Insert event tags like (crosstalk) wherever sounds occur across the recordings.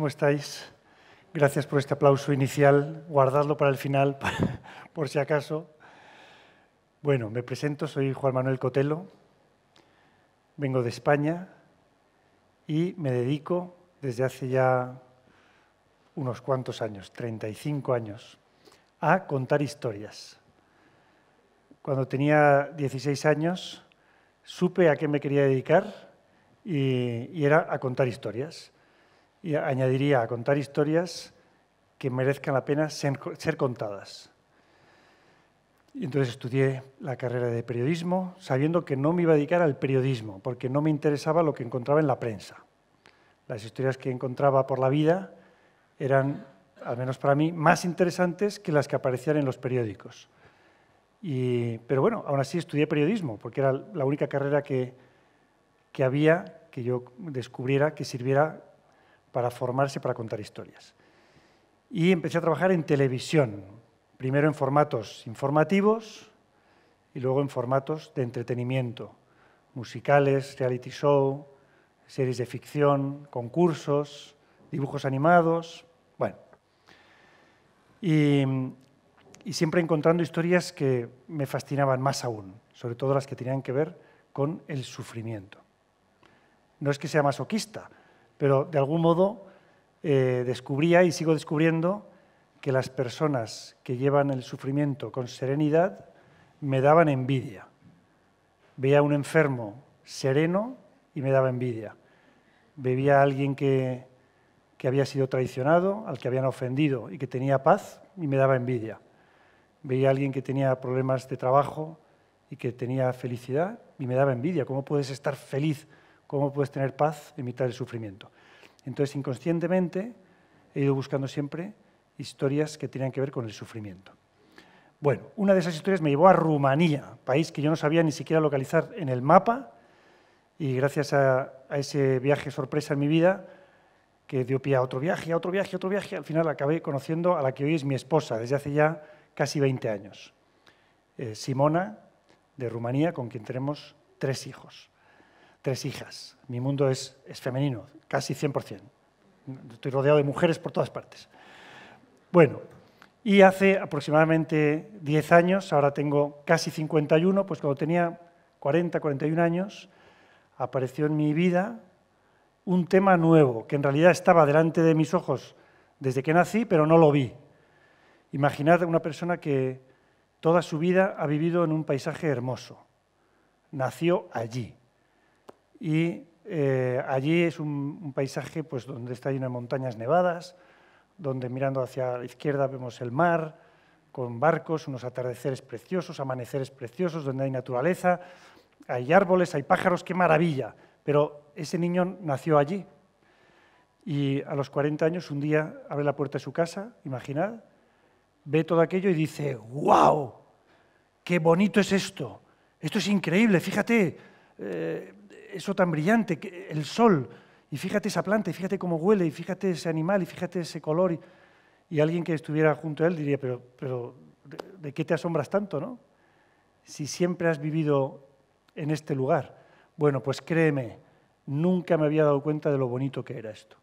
¿Cómo estáis? Gracias por este aplauso inicial. Guardadlo para el final, (laughs) por si acaso. Bueno, me presento, soy Juan Manuel Cotelo, vengo de España y me dedico desde hace ya unos cuantos años, 35 años, a contar historias. Cuando tenía 16 años supe a qué me quería dedicar y, y era a contar historias. Y añadiría a contar historias que merezcan la pena ser, contadas. Y entonces estudié la carrera de periodismo sabiendo que no me iba a dedicar al periodismo, porque no me interesaba lo que encontraba en la prensa. Las historias que encontraba por la vida eran, al menos para mí, más interesantes que las que aparecían en los periódicos. Y, pero bueno, aún así estudié periodismo, porque era la única carrera que, que había que yo descubriera que sirviera para formarse, para contar historias. Y empecé a trabajar en televisión, primero en formatos informativos y luego en formatos de entretenimiento, musicales, reality show, series de ficción, concursos, dibujos animados, bueno. Y, siempre encontrando historias que me fascinaban más aún, sobre todo las que tenían que ver con el sufrimiento. No es que sea masoquista, pero de algún modo eh, descubría y sigo descubriendo que las personas que llevan el sufrimiento con serenidad me daban envidia. Veía a un enfermo sereno y me daba envidia. Veía a alguien que, que había sido traicionado, al que habían ofendido y que tenía paz y me daba envidia. Veía a alguien que tenía problemas de trabajo y que tenía felicidad y me daba envidia. ¿Cómo puedes estar feliz ¿Cómo puedes tener paz en mitad del sufrimiento? Entonces, inconscientemente, he ido buscando siempre historias que tenían que ver con el sufrimiento. Bueno, una de esas historias me llevó a Rumanía, país que yo no sabía ni siquiera localizar en el mapa, y gracias a, ese viaje sorpresa en mi vida, que dio pie a otro viaje, a otro viaje, a otro viaje, al final acabé conociendo a la que hoy es mi esposa, desde hace ya casi 20 años, eh, Simona, de Rumanía, con quien tenemos tres hijos tres hijas. Mi mundo es, femenino, casi 100%. Estoy rodeado de mujeres por todas partes. Bueno, y hace aproximadamente 10 años, ahora tengo casi 51, pues cuando tenía 40, 41 años, apareció en mi vida un tema nuevo, que en realidad estaba delante de mis ojos desde que nací, pero no lo vi. Imaginad una persona que toda su vida ha vivido en un paisaje hermoso. Nació allí. Y eh, allí es un, paisaje pues, donde está lleno de montañas nevadas, donde mirando hacia la izquierda vemos el mar, con barcos, unos atardeceres preciosos, amaneceres preciosos, donde hay naturaleza, hay árboles, hay pájaros, qué maravilla. Pero ese niño nació allí. Y a los 40 años, un día abre la puerta de su casa, imaginad, ve todo aquello y dice, ¡guau! ¡Qué bonito es esto! Esto es increíble, fíjate, eh, eso tan brillante, el sol, y fíjate esa planta, y fíjate cómo huele, y fíjate ese animal, y fíjate ese color. Y, alguien que estuviera junto a él diría, pero, pero ¿de, qué te asombras tanto, no? Si siempre has vivido en este lugar. Bueno, pues créeme, nunca me había dado cuenta de lo bonito que era esto.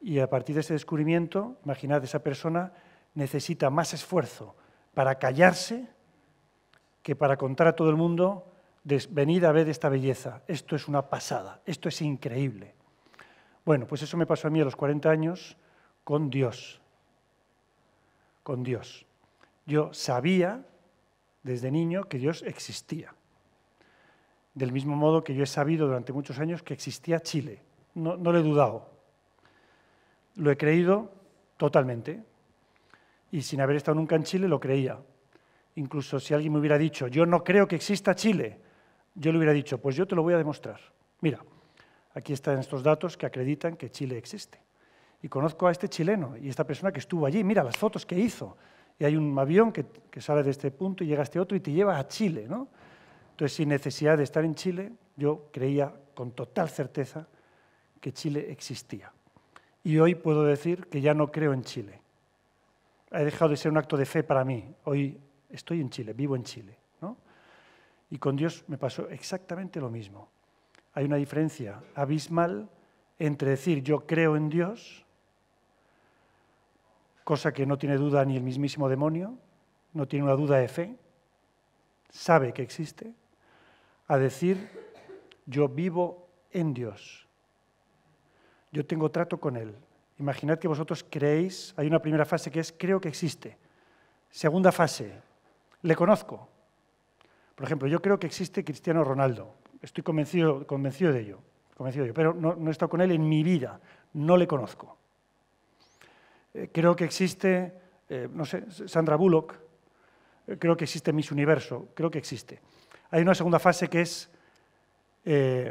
Y a partir de ese descubrimiento, imaginad, esa persona necesita más esfuerzo para callarse que para contar a todo el mundo venid a ver esta belleza, esto es una pasada, esto es increíble. Bueno, pues eso me pasó a mí a los 40 años con Dios, con Dios. Yo sabía desde niño que Dios existía, del mismo modo que yo he sabido durante muchos años que existía Chile, no, no lo he dudado, lo he creído totalmente, y sin haber estado nunca en Chile lo creía. Incluso si alguien me hubiera dicho, yo no creo que exista Chile, yo le hubiera dicho, pues yo te lo voy a demostrar. Mira, aquí están estos datos que acreditan que Chile existe. Y conozco a este chileno y esta persona que estuvo allí, mira las fotos que hizo. Y hay un avión que, sale de este punto y llega a este otro y te lleva a Chile, ¿no? Entonces, sin necesidad de estar en Chile, yo creía con total certeza que Chile existía. Y hoy puedo decir que ya no creo en Chile. Ha dejado de ser un acto de fe para mí. Hoy estoy en Chile, vivo en Chile. Y con Dios me pasó exactamente lo mismo. Hay una diferencia abismal entre decir yo creo en Dios, cosa que no tiene duda ni el mismísimo demonio, no tiene una duda de fe, sabe que existe, a decir yo vivo en Dios, yo tengo trato con Él. Imaginad que vosotros creéis, hay una primera fase que es creo que existe, segunda fase, le conozco, por ejemplo, yo creo que existe Cristiano Ronaldo. Estoy convencido, convencido de ello. Convencido Pero no, no, he estado con él en mi vida. No le conozco. Eh, creo que existe, eh, no sé, Sandra Bullock. Eh, creo que existe Miss Universo. Creo que existe. Hay una segunda fase que es... hay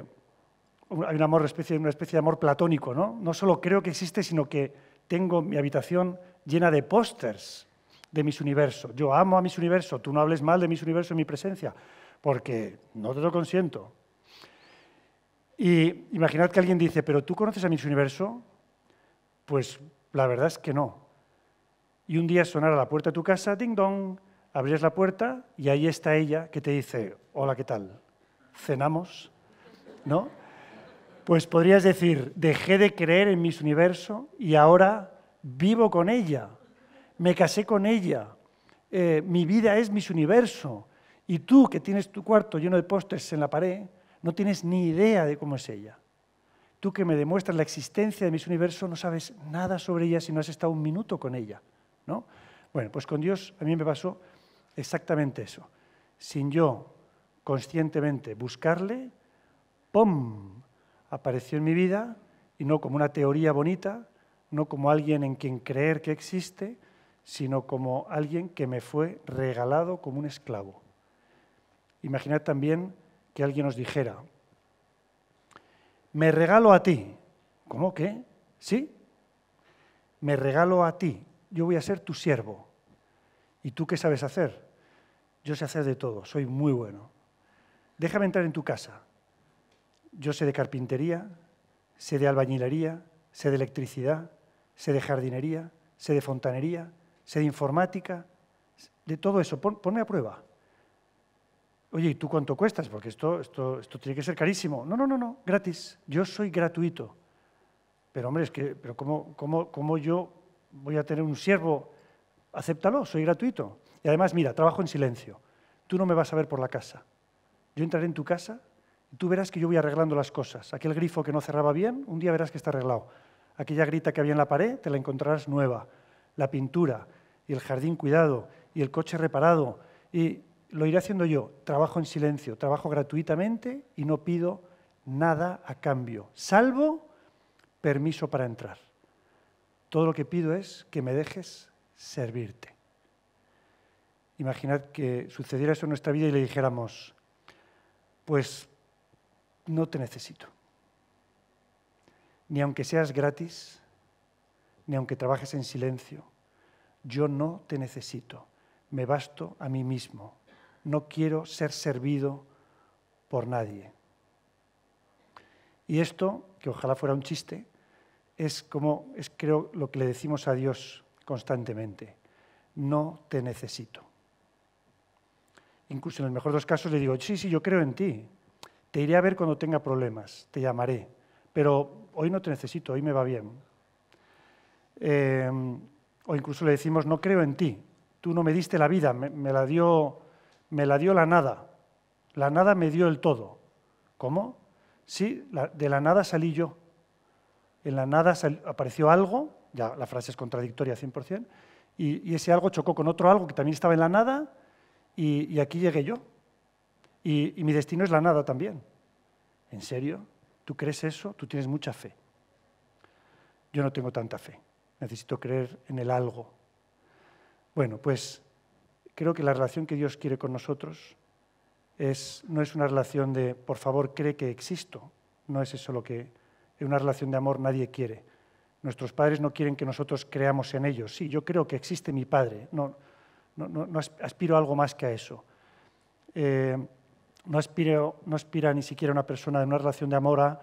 una especie de amor platónico, ¿no? No solo creo que existe, sino que tengo mi habitación llena de pósters de mis universo. Yo amo a mis universo. Tú no hables mal de mis universo en mi presencia, porque no te lo consiento. Y imaginad que alguien dice, pero tú conoces a mis universo. Pues la verdad es que no. Y un día a la puerta de tu casa, ding dong, abrías la puerta y ahí está ella que te dice, hola, ¿qué tal? ¿Cenamos? ¿No? Pues podrías decir, dejé de creer en mis universo y ahora vivo con ella me casé con ella, eh, mi vida es mis universo, y tú que tienes tu cuarto lleno de pósters en la pared, no tienes ni idea de cómo es ella. Tú que me demuestras la existencia de mis universo, no sabes nada sobre ella si no has estado un minuto con ella. ¿no? Bueno, pues con Dios a mí me pasó exactamente eso. Sin yo conscientemente buscarle, ¡pum! apareció en mi vida y no como una teoría bonita, no como alguien en quien creer que existe, sino como alguien que me fue regalado como un esclavo. Imaginad también que alguien os dijera, me regalo a ti. ¿Cómo qué? ¿Sí? Me regalo a ti. Yo voy a ser tu siervo. ¿Y tú qué sabes hacer? Yo sé hacer de todo, soy muy bueno. Déjame entrar en tu casa. Yo sé de carpintería, sé de albañilería, sé de electricidad, sé de jardinería, sé de fontanería, sé de informática, de todo eso. ponme a prueba. Oye, ¿y tú cuánto cuestas? Porque esto, esto, esto tiene que ser carísimo. No, no, no, no, gratis. Yo soy gratuito. Pero hombre, es que, pero ¿cómo, cómo, cómo yo voy a tener un siervo? Acéptalo, soy gratuito. Y además, mira, trabajo en silencio. Tú no me vas a ver por la casa. Yo entraré en tu casa y tú verás que yo voy arreglando las cosas. Aquel grifo que no cerraba bien, un día verás que está arreglado. Aquella grita que había en la pared, te la encontrarás nueva. La pintura, y el jardín cuidado y el coche reparado y lo iré haciendo yo. Trabajo en silencio, trabajo gratuitamente y no pido nada a cambio, salvo permiso para entrar. Todo lo que pido es que me dejes servirte. Imaginad que sucediera eso en nuestra vida y le dijéramos, pues no te necesito. Ni aunque seas gratis, ni aunque trabajes en silencio, yo no te necesito, me basto a mí mismo, no quiero ser servido por nadie. Y esto, que ojalá fuera un chiste, es como es creo lo que le decimos a Dios constantemente, no te necesito. Incluso en el mejor de los casos le digo, sí, sí, yo creo en ti, te iré a ver cuando tenga problemas, te llamaré, pero hoy no te necesito, hoy me va bien. Em, o incluso le decimos, no creo en ti, tú no me diste la vida, me, la, dio, me la dio la nada, la nada me dio el todo. ¿Cómo? Sí, de la nada salí yo. En la nada apareció algo, ya la frase es contradictoria 100%, y, y, ese algo chocó con otro algo que también estaba en la nada, y, aquí llegué yo. y mi destino es la nada también. ¿En serio? ¿Tú crees eso? Tú tienes mucha fe. Yo no tengo tanta fe necesito creer en el algo. Bueno, pues creo que la relación que Dios quiere con nosotros es, no es una relación de, por favor, cree que existo. No es eso lo que en una relación de amor nadie quiere. Nuestros padres no quieren que nosotros creamos en ellos. Sí, yo creo que existe mi padre. No, no, no, aspiro a algo más que a eso. Eh, no, no aspira ni siquiera una persona de una relación de amor a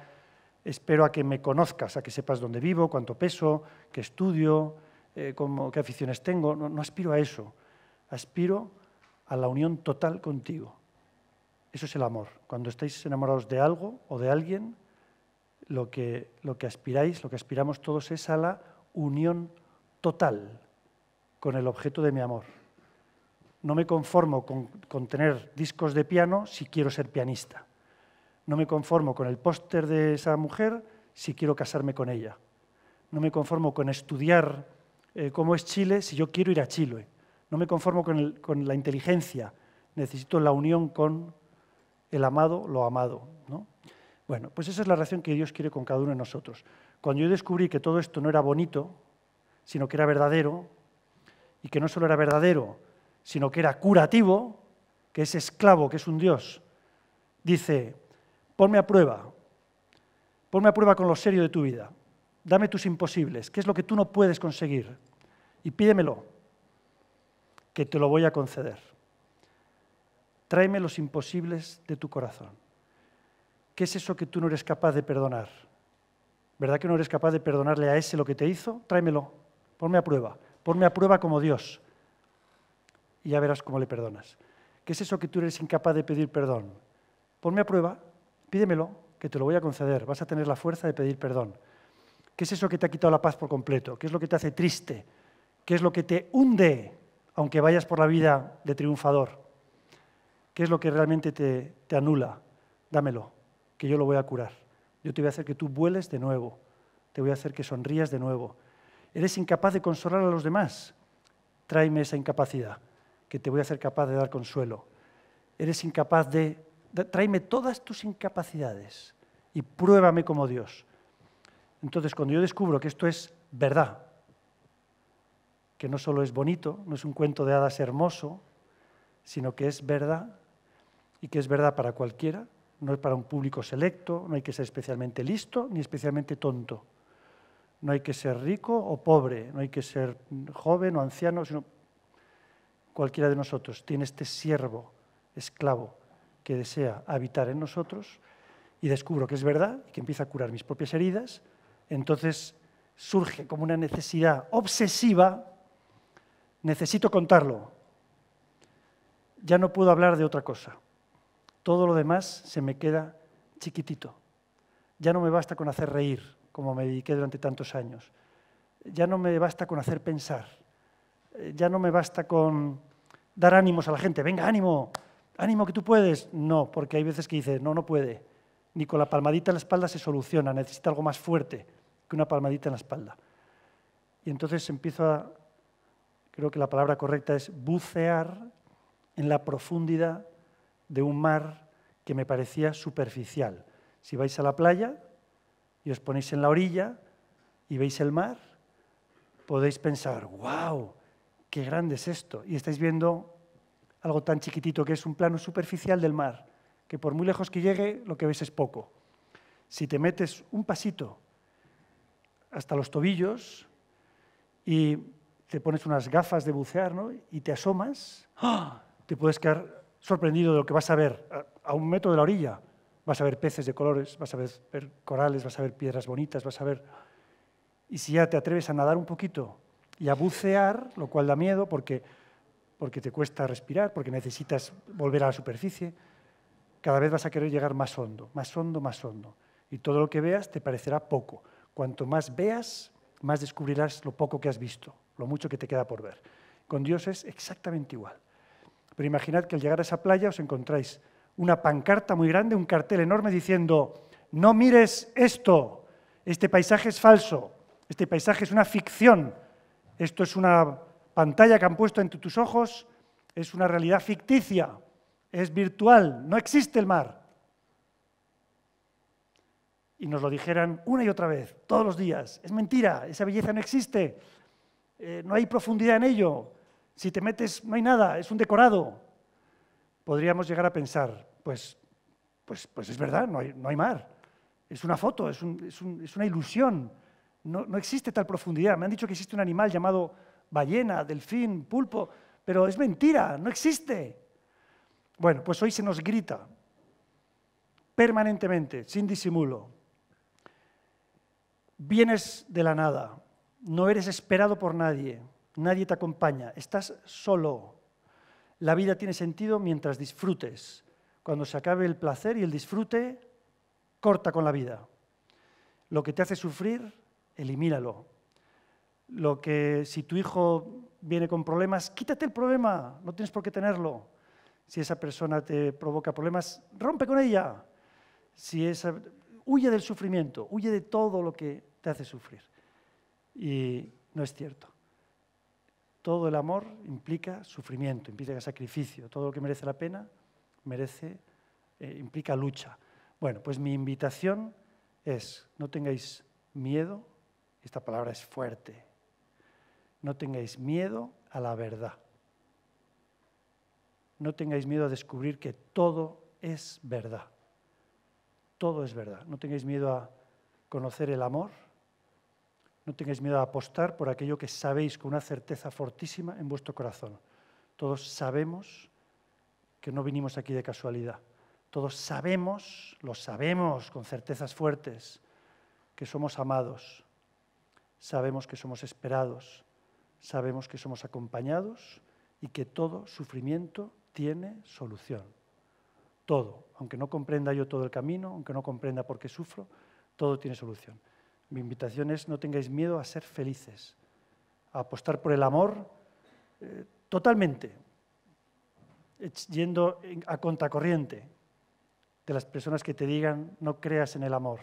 espero a que me conozcas, a que sepas dónde vivo, cuánto peso, qué estudio, eh, qué aficiones tengo. No, aspiro a eso. Aspiro a la unión total contigo. Eso es el amor. Cuando estáis enamorados de algo o de alguien, lo que, aspiráis, lo que aspiramos todos es a la unión total con el objeto de mi amor. No me conformo con tener discos de piano si quiero ser pianista. No me conformo con el póster de esa mujer si quiero casarme con ella. No me conformo con estudiar eh, cómo es Chile si yo quiero ir a Chile. No me conformo con, la inteligencia. Necesito la unión con el amado, lo amado. Bueno, pues esa es la relación que Dios quiere con cada uno de nosotros. Cuando yo descubrí que todo esto no era bonito, sino que era verdadero, y que no solo era verdadero, sino que era curativo, que es esclavo, que es un Dios, dice, Ponme a prueba. Ponme a prueba con lo serio de tu vida. Dame tus imposibles. ¿Qué es lo que tú no puedes conseguir? Y pídemelo, que te lo voy a conceder. Tráeme los imposibles de tu corazón. ¿Qué es eso que tú no eres capaz de perdonar? ¿Verdad que no eres capaz de perdonarle a ese lo que te hizo? Tráemelo. Ponme a prueba. Ponme a prueba como Dios. Y ya verás cómo le perdonas. ¿Qué es eso que tú eres incapaz de pedir perdón? Ponme a prueba Pídemelo, que te lo voy a conceder. Vas a tener la fuerza de pedir perdón. ¿Qué es eso que te ha quitado la paz por completo? ¿Qué es lo que te hace triste? ¿Qué es lo que te hunde, aunque vayas por la vida de triunfador? ¿Qué es lo que realmente te, anula? Dámelo, que yo lo voy a curar. Yo te voy a hacer que tú vueles de nuevo. Te voy a hacer que sonrías de nuevo. Eres incapaz de consolar a los demás. Tráeme esa incapacidad, que te voy a hacer capaz de dar consuelo. Eres incapaz de tráeme todas tus incapacidades y pruébame como Dios. Entonces, cuando yo descubro que esto es verdad, que no solo es bonito, no es un cuento de hadas hermoso, sino que es verdad y que es verdad para cualquiera, no es para un público selecto, no hay que ser especialmente listo ni especialmente tonto, no hay que ser rico o pobre, no hay que ser joven o anciano, sino cualquiera de nosotros tiene este siervo, esclavo, que desea habitar en nosotros y descubro que es verdad y que empieza a curar mis propias heridas, entonces surge como una necesidad obsesiva, necesito contarlo, ya no puedo hablar de otra cosa, todo lo demás se me queda chiquitito, ya no me basta con hacer reír como me dediqué durante tantos años, ya no me basta con hacer pensar, eh, ya no me basta con dar ánimos a la gente, venga, ánimo, ánimo que tú puedes. No, porque hay veces que dices, no, no puede. Ni con la palmadita en la espalda se soluciona, necesita algo más fuerte que una palmadita en la espalda. Y entonces empiezo a, creo que la palabra correcta es bucear en la profundidad de un mar que me parecía superficial. Si vais a la playa y os ponéis en la orilla y veis el mar, podéis pensar, wow, qué grande es esto. Y estáis viendo algo tan chiquitito que es un plano superficial del mar, que por muy lejos que llegue lo que ves es poco. Si te metes un pasito hasta los tobillos y te pones unas gafas de bucear y te asomas, ¡ah! te puedes quedar sorprendido de lo que vas a ver a un metro de la orilla. Vas a ver peces de colores, vas a ver corales, vas a ver piedras bonitas, vas a ver... Y si ya te atreves a nadar un poquito y a bucear, lo cual da miedo porque porque te cuesta respirar, porque necesitas volver a la superficie, cada vez vas a querer llegar más hondo, más hondo, más hondo. Y todo lo que veas te parecerá poco. Cuanto más veas, más descubrirás lo poco que has visto, lo mucho que te queda por ver. Con Dios es exactamente igual. Pero imaginad que al llegar a esa playa os encontráis una pancarta muy grande, un cartel enorme diciendo, no mires esto, este paisaje es falso, este paisaje es una ficción, esto es una pantalla que han puesto entre tus ojos es una realidad ficticia, es virtual, no existe el mar. Y nos lo dijeran una y otra vez, todos los días, es mentira, esa belleza no existe, eh, no hay profundidad en ello, si te metes no hay nada, es un decorado. Podríamos llegar a pensar, pues, pues, pues es verdad, no hay, mar, es una foto, es, una ilusión, no existe tal profundidad. Me han dicho que existe un animal llamado ballena, delfín, pulpo, pero es mentira, no existe. Bueno, pues hoy se nos grita permanentemente, sin disimulo. Vienes de la nada, no eres esperado por nadie, nadie te acompaña, estás solo. La vida tiene sentido mientras disfrutes. Cuando se acabe el placer y el disfrute, corta con la vida. Lo que te hace sufrir, elimínalo lo que si tu hijo viene con problemas, quítate el problema, no tienes por qué tenerlo. Si esa persona te provoca problemas, rompe con ella. Si esa, huye del sufrimiento, huye de todo lo que te hace sufrir. Y no es cierto. Todo el amor implica sufrimiento, implica sacrificio. Todo lo que merece la pena merece, eh, implica lucha. Bueno, pues mi invitación es, no tengáis miedo, esta palabra es fuerte, no tengáis miedo a la verdad. No tengáis miedo a descubrir que todo es verdad. Todo es verdad. No tengáis miedo a conocer el amor. No tengáis miedo a apostar por aquello que sabéis con una certeza fortísima en vuestro corazón. Todos sabemos que no vinimos aquí de casualidad. Todos sabemos, lo sabemos con certezas fuertes, que somos amados. Sabemos que somos esperados sabemos que somos acompañados y que todo sufrimiento tiene solución. Todo, aunque no comprenda yo todo el camino, aunque no comprenda por qué sufro, todo tiene solución. Mi invitación es no tengáis miedo a ser felices, a apostar por el amor eh, totalmente, yendo a contracorriente de las personas que te digan no creas en el amor,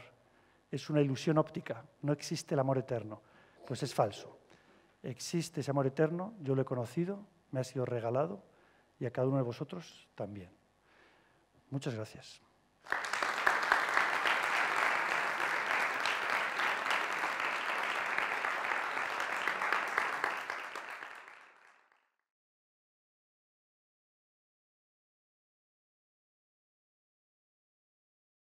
es una ilusión óptica, no existe el amor eterno, pues es falso. Existe ese amor eterno, yo lo he conocido, me ha sido regalado y a cada uno de vosotros también. Muchas gracias.